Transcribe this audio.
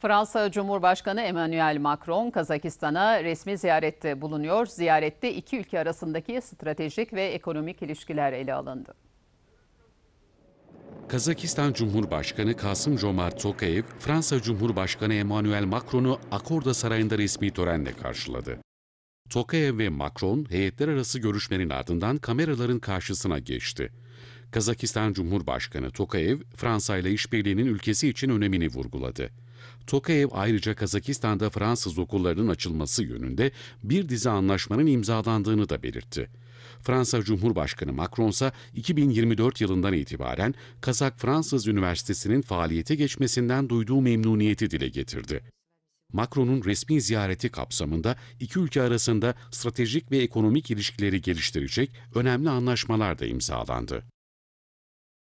Fransa Cumhurbaşkanı Emmanuel Macron Kazakistan'a resmi ziyarette bulunuyor. Ziyarette iki ülke arasındaki stratejik ve ekonomik ilişkiler ele alındı. Kazakistan Cumhurbaşkanı Kasım Jomart Tokayev, Fransa Cumhurbaşkanı Emmanuel Macron'u Akorda Sarayı'nda resmi törenle karşıladı. Tokayev ve Macron heyetler arası görüşmenin ardından kameraların karşısına geçti. Kazakistan Cumhurbaşkanı Tokayev, Fransa ile işbirliğinin ülkesi için önemini vurguladı. Tokayev ayrıca Kazakistan'da Fransız okullarının açılması yönünde bir dizi anlaşmanın imzalandığını da belirtti. Fransa Cumhurbaşkanı Macron ise 2024 yılından itibaren Kazak-Fransız Üniversitesi'nin faaliyete geçmesinden duyduğu memnuniyeti dile getirdi. Macron'un resmi ziyareti kapsamında iki ülke arasında stratejik ve ekonomik ilişkileri geliştirecek önemli anlaşmalar da imzalandı.